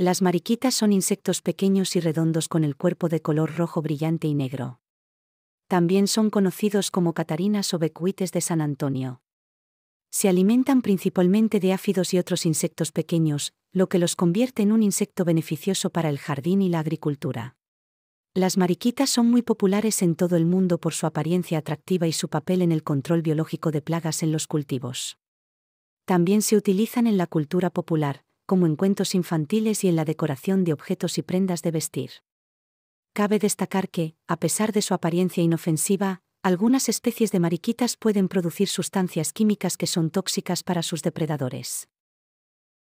Las mariquitas son insectos pequeños y redondos con el cuerpo de color rojo brillante y negro. También son conocidos como catarinas o becuites de San Antonio. Se alimentan principalmente de áfidos y otros insectos pequeños, lo que los convierte en un insecto beneficioso para el jardín y la agricultura. Las mariquitas son muy populares en todo el mundo por su apariencia atractiva y su papel en el control biológico de plagas en los cultivos. También se utilizan en la cultura popular, como en cuentos infantiles y en la decoración de objetos y prendas de vestir. Cabe destacar que, a pesar de su apariencia inofensiva, algunas especies de mariquitas pueden producir sustancias químicas que son tóxicas para sus depredadores.